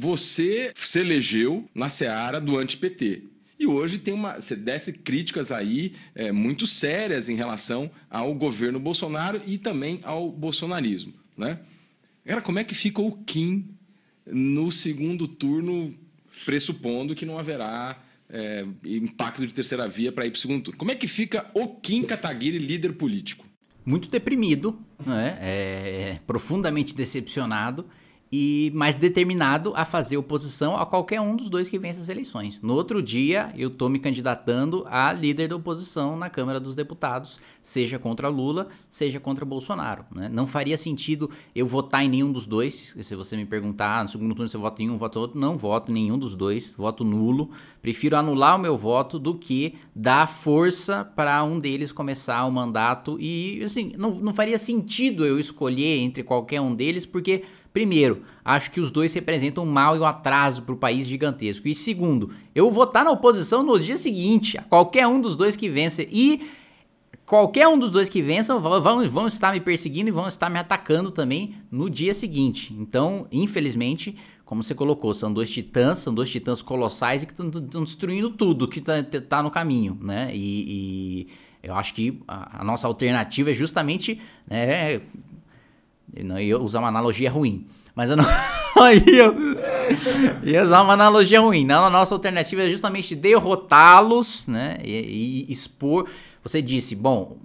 você se elegeu na seara do anti-PT. E hoje tem uma, você desce críticas aí é, muito sérias em relação ao governo Bolsonaro e também ao bolsonarismo. Né? Cara, como é que fica o Kim no segundo turno, pressupondo que não haverá é, impacto de terceira via para ir para o segundo turno? Como é que fica o Kim Kataguiri, líder político? Muito deprimido, né? é, é profundamente decepcionado e mais determinado a fazer oposição a qualquer um dos dois que vença as eleições. No outro dia, eu estou me candidatando a líder da oposição na Câmara dos Deputados, seja contra Lula, seja contra Bolsonaro. Né? Não faria sentido eu votar em nenhum dos dois. Se você me perguntar, no segundo turno se eu voto em um, voto em outro, não voto em nenhum dos dois, voto nulo. Prefiro anular o meu voto do que dar força para um deles começar o mandato. E assim, não, não faria sentido eu escolher entre qualquer um deles, porque Primeiro, acho que os dois representam mal e um atraso para o país gigantesco. E segundo, eu vou estar tá na oposição no dia seguinte, a qualquer um dos dois que vença. E qualquer um dos dois que vença vão, vão estar me perseguindo e vão estar me atacando também no dia seguinte. Então, infelizmente, como você colocou, são dois titãs, são dois titãs colossais e que estão destruindo tudo que está tá no caminho, né? E, e, eu acho que a, a nossa alternativa é justamente né, eu não ia usar uma analogia ruim, mas eu não ia, ia usar uma analogia ruim. Não, a nossa alternativa é justamente derrotá-los, né? E, e expor. Você disse, bom,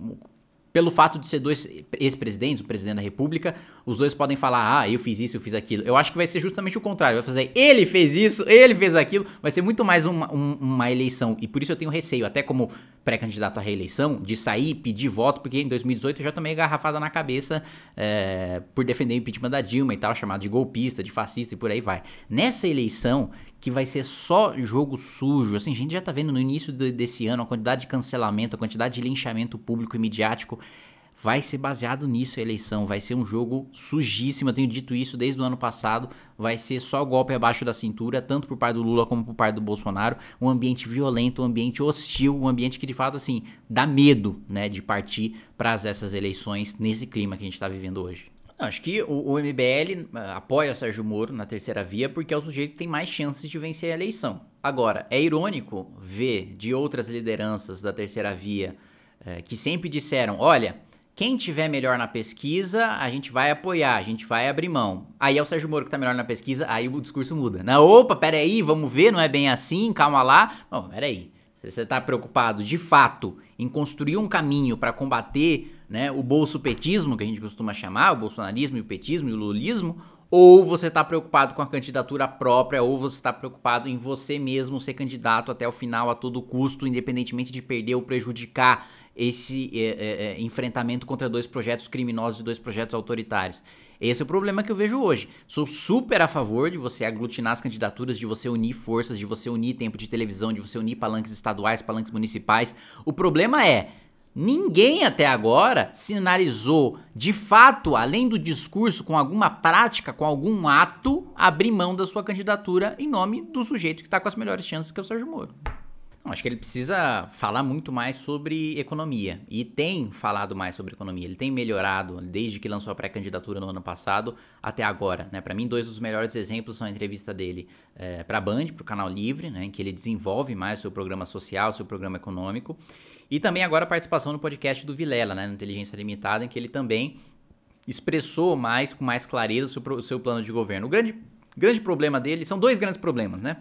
pelo fato de ser dois ex-presidentes, o presidente da República, os dois podem falar, ah, eu fiz isso, eu fiz aquilo. Eu acho que vai ser justamente o contrário. Vai fazer, ele fez isso, ele fez aquilo. Vai ser muito mais uma, uma eleição. E por isso eu tenho receio, até como pré-candidato à reeleição, de sair, pedir voto, porque em 2018 eu já tomei garrafada na cabeça é, por defender o impeachment da Dilma e tal, chamado de golpista, de fascista e por aí vai. Nessa eleição, que vai ser só jogo sujo, assim, a gente já tá vendo no início de, desse ano a quantidade de cancelamento, a quantidade de linchamento público e midiático vai ser baseado nisso a eleição, vai ser um jogo sujíssimo, eu tenho dito isso desde o ano passado, vai ser só golpe abaixo da cintura, tanto por parte do Lula como por parte do Bolsonaro, um ambiente violento, um ambiente hostil, um ambiente que de fato assim dá medo, né, de partir para essas eleições nesse clima que a gente está vivendo hoje. Não, acho que o, o MBL ah, apoia o Sérgio Moro na terceira via porque é o sujeito que tem mais chances de vencer a eleição. Agora, é irônico ver de outras lideranças da terceira via eh, que sempre disseram: olha, quem tiver melhor na pesquisa, a gente vai apoiar, a gente vai abrir mão. Aí é o Sérgio Moro que tá melhor na pesquisa, aí o discurso muda. Na opa, peraí, vamos ver, não é bem assim, calma lá. Bom, peraí. Se você tá preocupado de fato em construir um caminho para combater né, o bolsopetismo, que a gente costuma chamar, o bolsonarismo e o petismo e o lulismo, ou você está preocupado com a candidatura própria, ou você está preocupado em você mesmo ser candidato até o final a todo custo, independentemente de perder ou prejudicar esse é, é, é, enfrentamento contra dois projetos criminosos e dois projetos autoritários. Esse é o problema que eu vejo hoje. Sou super a favor de você aglutinar as candidaturas, de você unir forças, de você unir tempo de televisão, de você unir palanques estaduais, palanques municipais. O problema é, ninguém até agora sinalizou, de fato, além do discurso, com alguma prática, com algum ato, abrir mão da sua candidatura em nome do sujeito que está com as melhores chances, que é o Sérgio Moro. Não, acho que ele precisa falar muito mais sobre economia. E tem falado mais sobre economia. Ele tem melhorado desde que lançou a pré-candidatura no ano passado até agora. Né? Para mim, dois dos melhores exemplos são a entrevista dele é, para a Band, para o Canal Livre, né? em que ele desenvolve mais seu programa social, seu programa econômico. E também agora a participação no podcast do Vilela, né? no Inteligência Limitada, em que ele também expressou mais, com mais clareza, o seu, o seu plano de governo. O grande, grande problema dele, são dois grandes problemas, né?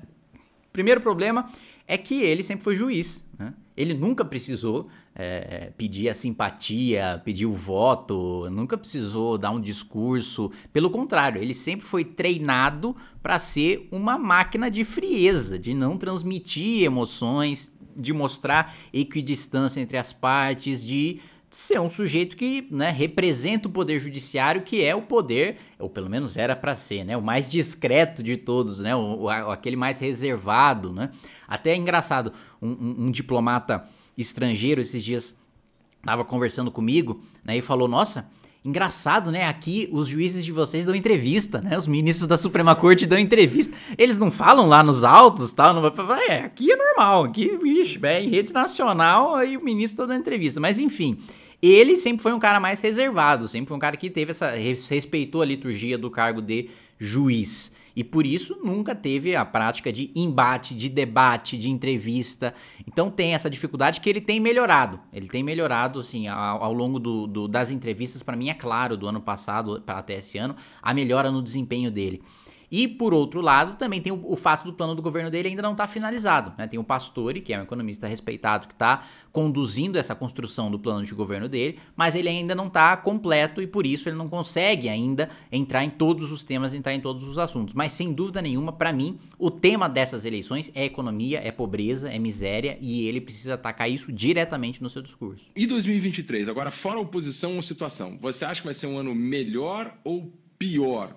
Primeiro problema é que ele sempre foi juiz, né? Ele nunca precisou é, pedir a simpatia, pedir o voto, nunca precisou dar um discurso. Pelo contrário, ele sempre foi treinado para ser uma máquina de frieza, de não transmitir emoções, de mostrar equidistância entre as partes, de ser um sujeito que né, representa o poder judiciário, que é o poder, ou pelo menos era para ser, né, o mais discreto de todos, né, o, o aquele mais reservado. Né? Até é engraçado, um, um, um diplomata estrangeiro esses dias estava conversando comigo né, e falou: Nossa, Engraçado, né? Aqui os juízes de vocês dão entrevista, né? Os ministros da Suprema Corte dão entrevista. Eles não falam lá nos altos, tal, não vai falar, ah, é, aqui é normal, aqui, vixe, é em rede nacional, aí o ministro tá dando entrevista. Mas enfim, ele sempre foi um cara mais reservado, sempre foi um cara que teve essa. respeitou a liturgia do cargo de juiz. E por isso nunca teve a prática de embate, de debate, de entrevista. Então tem essa dificuldade que ele tem melhorado. Ele tem melhorado, assim, ao, ao longo do, do, das entrevistas, para mim é claro, do ano passado até esse ano, a melhora no desempenho dele. E, por outro lado, também tem o, o fato do plano do governo dele ainda não estar tá finalizado. Né? Tem o Pastore, que é um economista respeitado, que está conduzindo essa construção do plano de governo dele, mas ele ainda não está completo e, por isso, ele não consegue ainda entrar em todos os temas, entrar em todos os assuntos. Mas, sem dúvida nenhuma, para mim, o tema dessas eleições é economia, é pobreza, é miséria e ele precisa atacar isso diretamente no seu discurso. E 2023, agora, fora oposição ou situação, você acha que vai ser um ano melhor ou pior?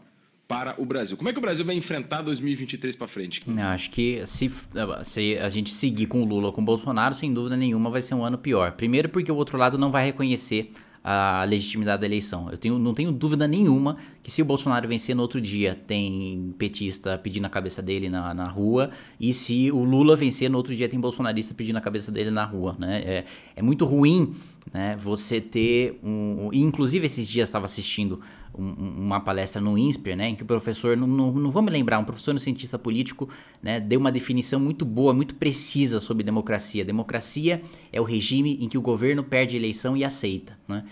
para o Brasil. Como é que o Brasil vai enfrentar 2023 para frente? acho que se, é, se, a gente seguir com o Lula ou com o Bolsonaro, sem dúvida nenhuma vai ser um ano pior. Primeiro porque o outro lado não vai reconhecer a legitimidade da eleição. Eu tenho, não tenho dúvida nenhuma que se o Bolsonaro vencer no outro dia, tem petista pedindo a cabeça dele na, na rua, e se o Lula vencer no outro dia, tem bolsonarista pedindo a cabeça dele na rua. Né? É, é muito ruim né, você ter um. Inclusive, esses dias estava assistindo um, uma palestra no INSPER, né, em que o professor, não, não, não vou me lembrar, um professor um cientista político, né, deu uma definição muito boa, muito precisa sobre democracia. Democracia é o regime em que o governo perde a eleição e aceita, né?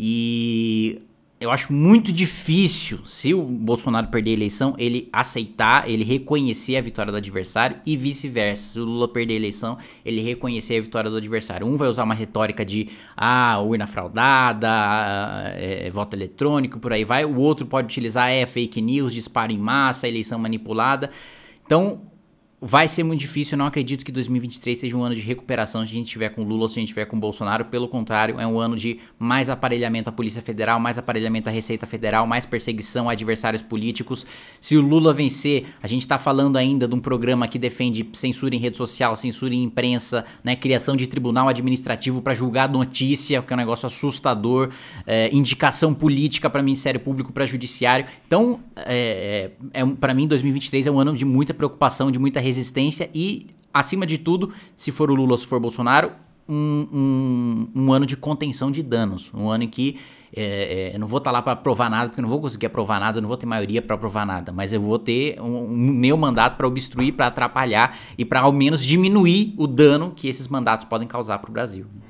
E eu acho muito difícil, se o Bolsonaro perder a eleição, ele aceitar, ele reconhecer a vitória do adversário e vice-versa. Se o Lula perder a eleição, ele reconhecer a vitória do adversário. Um vai usar uma retórica de ah, urna fraudada, ah, é, voto eletrônico, por aí vai. O outro pode utilizar é fake news, disparo em massa, eleição manipulada. Então, Vai ser muito difícil, eu não acredito que 2023 seja um ano de recuperação se a gente estiver com Lula ou se a gente estiver com Bolsonaro. Pelo contrário, é um ano de mais aparelhamento à Polícia Federal, mais aparelhamento à Receita Federal, mais perseguição a adversários políticos. Se o Lula vencer, a gente está falando ainda de um programa que defende censura em rede social, censura em imprensa, né, criação de tribunal administrativo para julgar notícia, que é um negócio assustador, é, indicação política para Ministério Público, para Judiciário. Então, eh, eh, é, é, para mim, 2023 é um ano de muita preocupação, de muita resistência e, acima de tudo, se for o Lula ou se for Bolsonaro, um, um, um, ano de contenção de danos. Um ano em que é, é, eu não vou estar tá lá para provar nada, porque eu não vou conseguir aprovar nada, eu não vou ter maioria para aprovar nada, mas eu vou ter o um, um, meu mandato para obstruir, para atrapalhar e para ao menos diminuir o dano que esses mandatos podem causar para o Brasil.